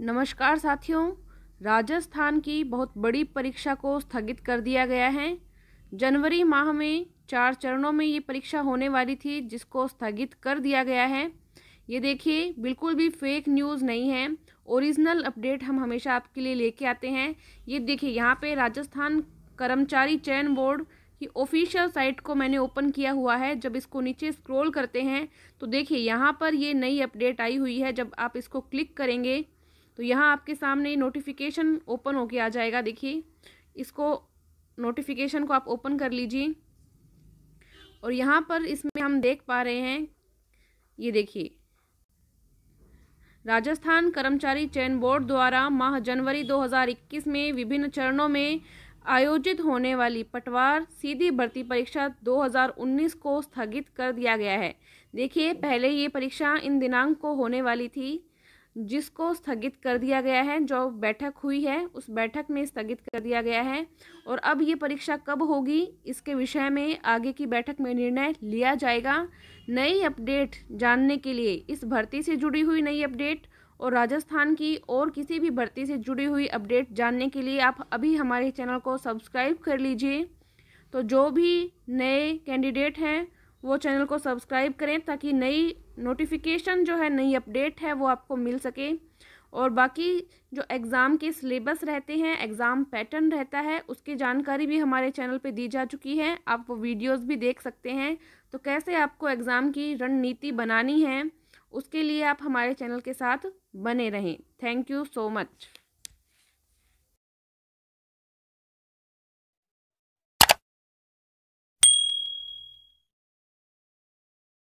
नमस्कार साथियों राजस्थान की बहुत बड़ी परीक्षा को स्थगित कर दिया गया है जनवरी माह में चार चरणों में ये परीक्षा होने वाली थी जिसको स्थगित कर दिया गया है ये देखिए बिल्कुल भी फेक न्यूज़ नहीं है ओरिजिनल अपडेट हम हमेशा आपके लिए लेके आते हैं ये देखिए यहाँ पे राजस्थान कर्मचारी चयन बोर्ड की ऑफिशियल साइट को मैंने ओपन किया हुआ है जब इसको नीचे स्क्रॉल करते हैं तो देखिए यहाँ पर ये नई अपडेट आई हुई है जब आप इसको क्लिक करेंगे तो यहाँ आपके सामने नोटिफिकेशन ओपन होके आ जाएगा देखिए इसको नोटिफिकेशन को आप ओपन कर लीजिए और यहाँ पर इसमें हम देख पा रहे हैं ये देखिए राजस्थान कर्मचारी चयन बोर्ड द्वारा माह जनवरी 2021 में विभिन्न चरणों में आयोजित होने वाली पटवार सीधी भर्ती परीक्षा 2019 को स्थगित कर दिया गया है देखिए पहले ये परीक्षा इन दिनांक को होने वाली थी जिसको स्थगित कर दिया गया है जो बैठक हुई है उस बैठक में स्थगित कर दिया गया है और अब ये परीक्षा कब होगी इसके विषय में आगे की बैठक में निर्णय लिया जाएगा नई अपडेट जानने के लिए इस भर्ती से जुड़ी हुई नई अपडेट और राजस्थान की और किसी भी भर्ती से जुड़ी हुई अपडेट जानने के लिए आप अभी हमारे चैनल को सब्सक्राइब कर लीजिए तो जो भी नए कैंडिडेट हैं वो चैनल को सब्सक्राइब करें ताकि नई नोटिफिकेशन जो है नई अपडेट है वो आपको मिल सके और बाकी जो एग्ज़ाम के सिलेबस रहते हैं एग्ज़ाम पैटर्न रहता है उसकी जानकारी भी हमारे चैनल पे दी जा चुकी है आप वो वीडियोस भी देख सकते हैं तो कैसे आपको एग्ज़ाम की रणनीति बनानी है उसके लिए आप हमारे चैनल के साथ बने रहें थैंक यू सो मच